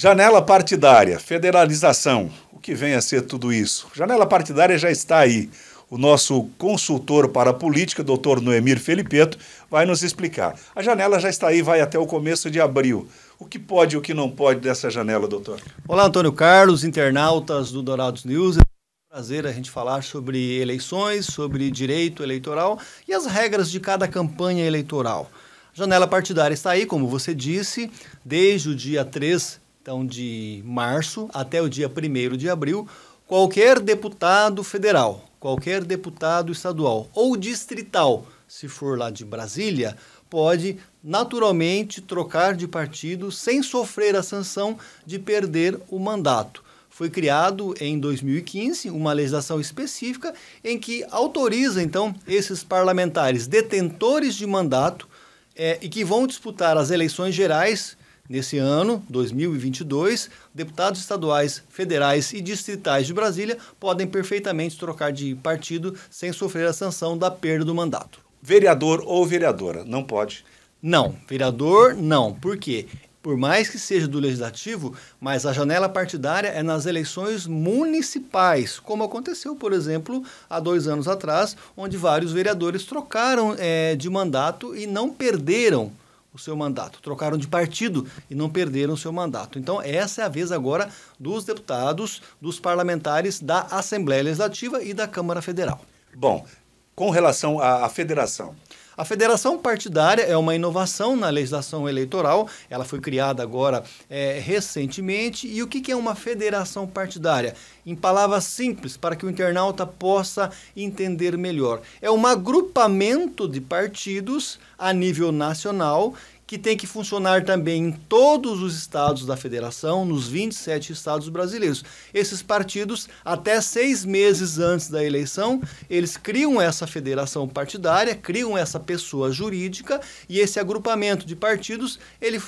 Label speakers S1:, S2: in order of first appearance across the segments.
S1: Janela partidária, federalização, o que vem a ser tudo isso? Janela partidária já está aí. O nosso consultor para a política, doutor Noemir Felipeto, vai nos explicar. A janela já está aí, vai até o começo de abril. O que pode e o que não pode dessa janela, doutor?
S2: Olá, Antônio Carlos, internautas do Dourados News. É um prazer a gente falar sobre eleições, sobre direito eleitoral e as regras de cada campanha eleitoral. A janela partidária está aí, como você disse, desde o dia 3 então, de março até o dia 1 de abril, qualquer deputado federal, qualquer deputado estadual ou distrital, se for lá de Brasília, pode naturalmente trocar de partido sem sofrer a sanção de perder o mandato. Foi criado em 2015 uma legislação específica em que autoriza então esses parlamentares detentores de mandato é, e que vão disputar as eleições gerais Nesse ano, 2022, deputados estaduais, federais e distritais de Brasília podem perfeitamente trocar de partido sem sofrer a sanção da perda do mandato. Vereador ou vereadora, não pode? Não, vereador não. Por quê? Por mais que seja do legislativo, mas a janela partidária é nas eleições municipais, como aconteceu, por exemplo, há dois anos atrás, onde vários vereadores trocaram é, de mandato e não perderam o seu mandato, trocaram de partido e não perderam o seu mandato. Então, essa é a vez agora dos deputados, dos parlamentares da Assembleia Legislativa e da Câmara Federal. Bom, com relação à, à federação, a federação partidária é uma inovação na legislação eleitoral, ela foi criada agora é, recentemente. E o que, que é uma federação partidária? Em palavras simples, para que o internauta possa entender melhor, é um agrupamento de partidos a nível nacional que tem que funcionar também em todos os estados da federação, nos 27 estados brasileiros. Esses partidos, até seis meses antes da eleição, eles criam essa federação partidária, criam essa pessoa jurídica e esse agrupamento de partidos, ele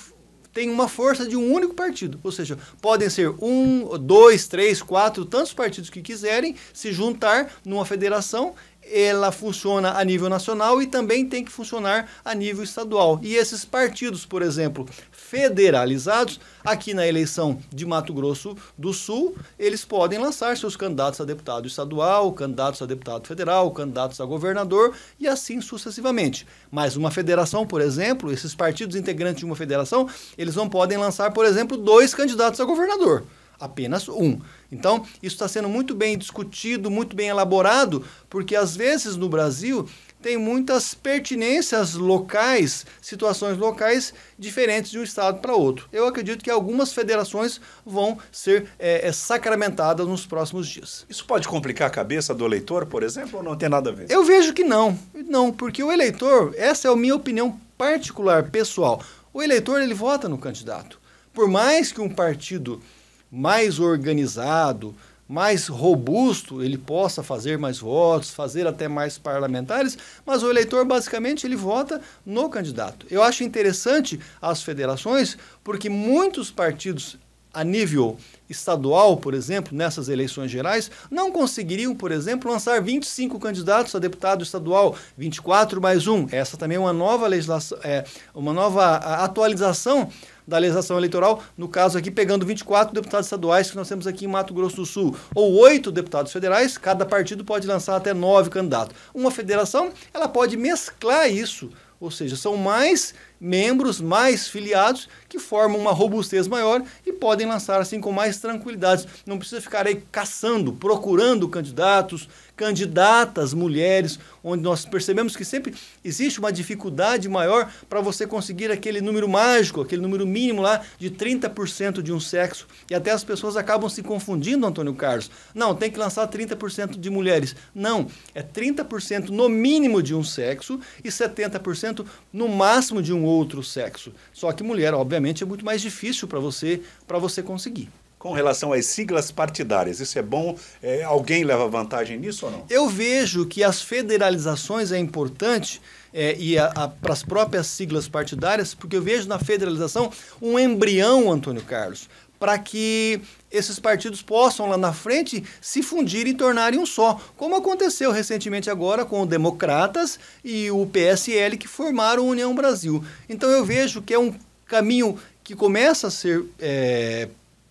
S2: tem uma força de um único partido. Ou seja, podem ser um, dois, três, quatro, tantos partidos que quiserem se juntar numa federação ela funciona a nível nacional e também tem que funcionar a nível estadual. E esses partidos, por exemplo, federalizados, aqui na eleição de Mato Grosso do Sul, eles podem lançar seus candidatos a deputado estadual, candidatos a deputado federal, candidatos a governador e assim sucessivamente. Mas uma federação, por exemplo, esses partidos integrantes de uma federação, eles não podem lançar, por exemplo, dois candidatos a governador apenas um. Então, isso está sendo muito bem discutido, muito bem elaborado, porque às vezes no Brasil tem muitas pertinências locais, situações locais diferentes de um estado para outro. Eu acredito que algumas federações vão ser é, sacramentadas nos próximos dias. Isso pode
S1: complicar a cabeça do eleitor, por exemplo, ou não
S2: tem nada a ver? Eu vejo que não. Não, porque o eleitor, essa é a minha opinião particular, pessoal. O eleitor, ele vota no candidato. Por mais que um partido mais organizado, mais robusto, ele possa fazer mais votos, fazer até mais parlamentares, mas o eleitor basicamente ele vota no candidato. Eu acho interessante as federações, porque muitos partidos a nível estadual, por exemplo, nessas eleições gerais, não conseguiriam, por exemplo, lançar 25 candidatos a deputado estadual, 24 mais um. Essa também é uma nova legislação, é, uma nova atualização da legislação eleitoral, no caso aqui pegando 24 deputados estaduais que nós temos aqui em Mato Grosso do Sul, ou oito deputados federais, cada partido pode lançar até nove candidatos. Uma federação, ela pode mesclar isso, ou seja, são mais membros mais filiados que formam uma robustez maior e podem lançar assim com mais tranquilidade. Não precisa ficar aí caçando, procurando candidatos, candidatas mulheres, onde nós percebemos que sempre existe uma dificuldade maior para você conseguir aquele número mágico, aquele número mínimo lá de 30% de um sexo. E até as pessoas acabam se confundindo, Antônio Carlos. Não, tem que lançar 30% de mulheres. Não, é 30% no mínimo de um sexo e 70% no máximo de um outro outro sexo. Só que mulher, obviamente, é muito mais difícil para você, para você conseguir com
S1: relação às siglas partidárias. Isso é bom? É, alguém leva vantagem nisso ou não?
S2: Eu vejo que as federalizações é importante é, e para as próprias siglas partidárias, porque eu vejo na federalização um embrião, Antônio Carlos, para que esses partidos possam lá na frente se fundirem e tornarem um só, como aconteceu recentemente agora com o Democratas e o PSL que formaram União Brasil. Então eu vejo que é um caminho que começa a ser é,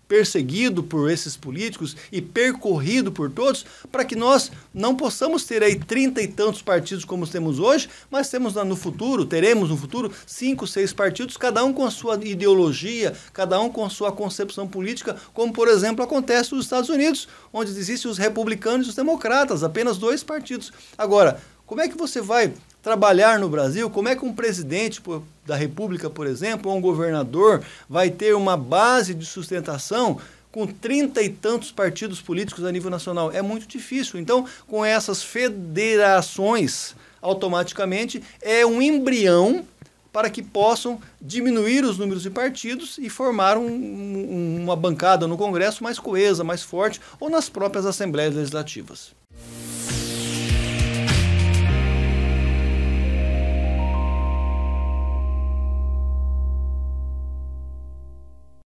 S2: perseguido por esses políticos e percorrido por todos, para que nós não possamos ter aí trinta e tantos partidos como temos hoje, mas temos no futuro, teremos no futuro, cinco, seis partidos, cada um com a sua ideologia, cada um com a sua concepção política, como, por exemplo, acontece nos Estados Unidos, onde existem os republicanos e os democratas, apenas dois partidos. Agora, como é que você vai trabalhar no Brasil, como é que um presidente da República, por exemplo, ou um governador vai ter uma base de sustentação com trinta e tantos partidos políticos a nível nacional? É muito difícil. Então, com essas federações, automaticamente é um embrião para que possam diminuir os números de partidos e formar um, um, uma bancada no Congresso mais coesa, mais forte, ou nas próprias assembleias legislativas.